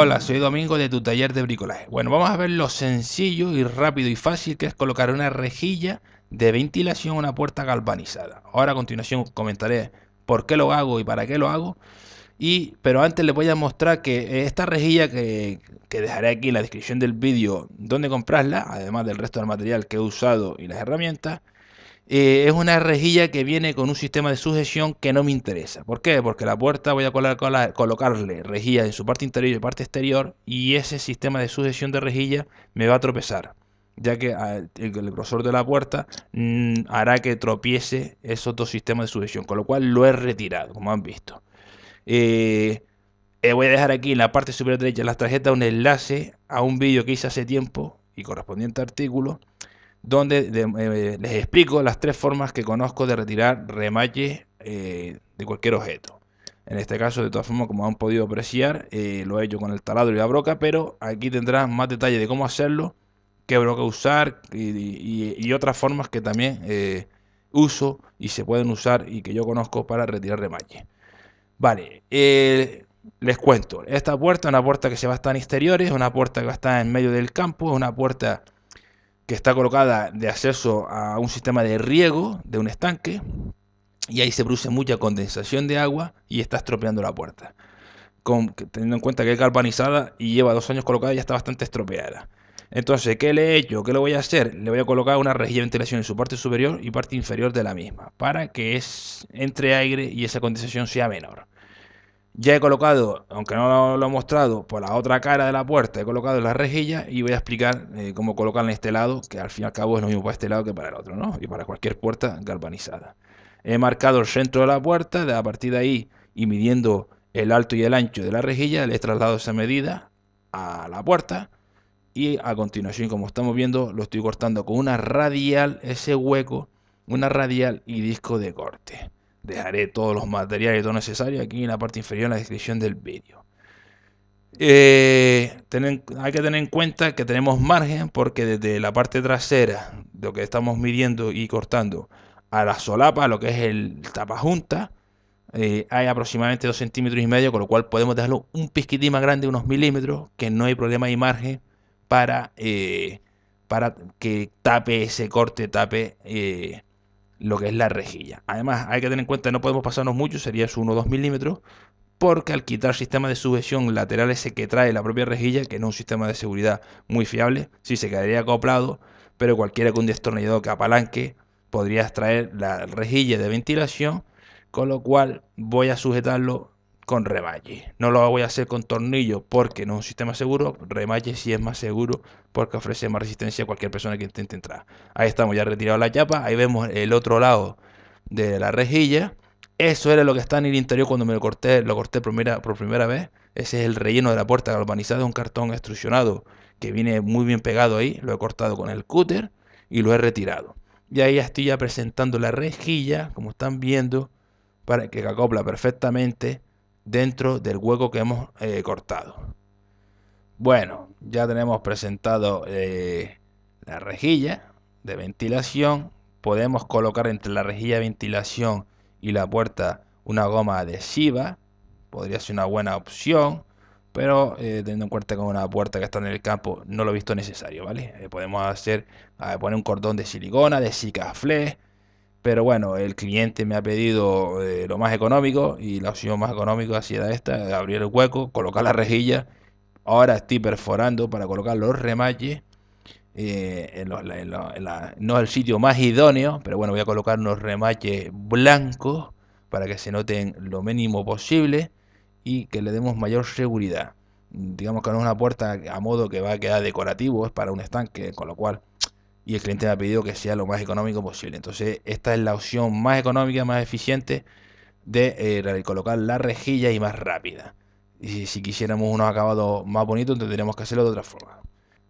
Hola, soy Domingo de tu taller de bricolaje. Bueno, vamos a ver lo sencillo y rápido y fácil que es colocar una rejilla de ventilación a una puerta galvanizada. Ahora a continuación comentaré por qué lo hago y para qué lo hago. Y, pero antes les voy a mostrar que esta rejilla que, que dejaré aquí en la descripción del vídeo donde comprarla, además del resto del material que he usado y las herramientas, eh, es una rejilla que viene con un sistema de sujeción que no me interesa. ¿Por qué? Porque la puerta voy a colocarle rejillas en su parte interior y parte exterior y ese sistema de sujeción de rejilla me va a tropezar, ya que ah, el grosor de la puerta mm, hará que tropiece esos otro sistemas de sujeción, con lo cual lo he retirado, como han visto. Eh, eh, voy a dejar aquí en la parte superior derecha de las tarjetas un enlace a un vídeo que hice hace tiempo y correspondiente artículo donde eh, les explico las tres formas que conozco de retirar remaches eh, de cualquier objeto. En este caso, de todas formas, como han podido apreciar, eh, lo he hecho con el taladro y la broca, pero aquí tendrán más detalles de cómo hacerlo, qué broca usar y, otras formas que también uso y se pueden usar y que yo conozco para retirar remaches. Vale, les cuento, esta puerta es una puerta que se va a estar en exteriores, una puerta que va a estar en medio del campo, es una puerta que está colocada de acceso a un sistema de riego de un estanque y ahí se produce mucha condensación de agua y está estropeando la puerta. Con, teniendo en cuenta que es galvanizada y lleva dos años colocada y ya está bastante estropeada. Entonces, ¿qué le he hecho? ¿Qué le voy a hacer? Le voy a colocar una rejilla de ventilación en su parte superior y parte inferior de la misma, para que es, entre aire y esa condensación sea menor. Ya he colocado, aunque no lo he mostrado, por la otra cara de la puerta he colocado la rejilla y voy a explicar eh, cómo colocarla en este lado, que al fin y al cabo es lo mismo para este lado que para el otro, ¿no? Y para cualquier puerta galvanizada. He marcado el centro de la puerta, de a partir de ahí y midiendo el alto y el ancho de la rejilla, le he trasladado esa medida a la puerta y a continuación, como estamos viendo, lo estoy cortando con una radial, ese hueco, una radial y disco de corte dejaré todos los materiales y todo necesario aquí en la parte inferior en la descripción del vídeo. Eh, hay que tener en cuenta que tenemos margen porque desde la parte trasera, lo que estamos midiendo y cortando, a la solapa, lo que es el tapajunta, junta, eh, hay aproximadamente 2 centímetros y medio, con lo cual podemos dejarlo un pisquitín más grande, unos milímetros, que no hay problema y margen para, eh, para que tape ese corte, tape lo que es la rejilla. Además, hay que tener en cuenta que no podemos pasarnos mucho, sería su 1 o 2 milímetros, porque al quitar el sistema de sujeción lateral ese que trae la propia rejilla, que no es un sistema de seguridad muy fiable, sí se quedaría acoplado, pero cualquiera con un destornillador que apalanque podría extraer la rejilla de ventilación, con lo cual voy a sujetarlo con remalle. No lo voy a hacer con tornillo porque no es un sistema seguro. Remalle sí es más seguro porque ofrece más resistencia a cualquier persona que intente entrar. Ahí estamos, ya retirado la chapa. Ahí vemos el otro lado de la rejilla. Eso era lo que está en el interior cuando me lo corté, lo corté por primera, por primera vez. Ese es el relleno de la puerta galvanizada, un cartón extrusionado que viene muy bien pegado ahí. Lo he cortado con el cúter y lo he retirado. Y ahí ya estoy ya presentando la rejilla, como están viendo, para que acopla perfectamente dentro del hueco que hemos eh, cortado. Bueno, ya tenemos presentado eh, la rejilla de ventilación. Podemos colocar entre la rejilla de ventilación y la puerta una goma adhesiva. Podría ser una buena opción, pero eh, teniendo en cuenta que una puerta que está en el campo no lo he visto necesario, ¿vale? podemos hacer, poner un cordón de silicona, de cicaflé pero bueno, el cliente me ha pedido eh, lo más económico y la opción más económica ha sido esta, abrir el hueco, colocar la rejilla. Ahora estoy perforando para colocar los remaches. Eh, no es el sitio más idóneo, pero bueno, voy a colocar unos remaches blancos para que se noten lo mínimo posible y que le demos mayor seguridad. Digamos que no es una puerta a modo que va a quedar decorativo, es para un estanque, con lo cual y el cliente me ha pedido que sea lo más económico posible. Entonces, esta es la opción más económica, más eficiente de eh, colocar la rejilla y más rápida. Y si, quisiéramos unos acabados más bonitos, tendríamos que hacerlo de otra forma.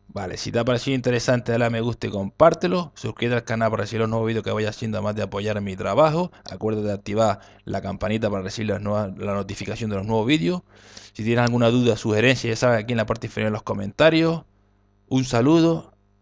Vale, si te ha parecido interesante, dale a me gusta y compártelo. Suscríbete al canal para recibir los nuevos vídeos que vaya haciendo, además de apoyar mi trabajo. Acuérdate de activar la campanita para recibir las la notificación de los nuevos vídeos. Si tienes alguna duda, sugerencia, ya sabes, aquí en la parte inferior de los comentarios. Un saludo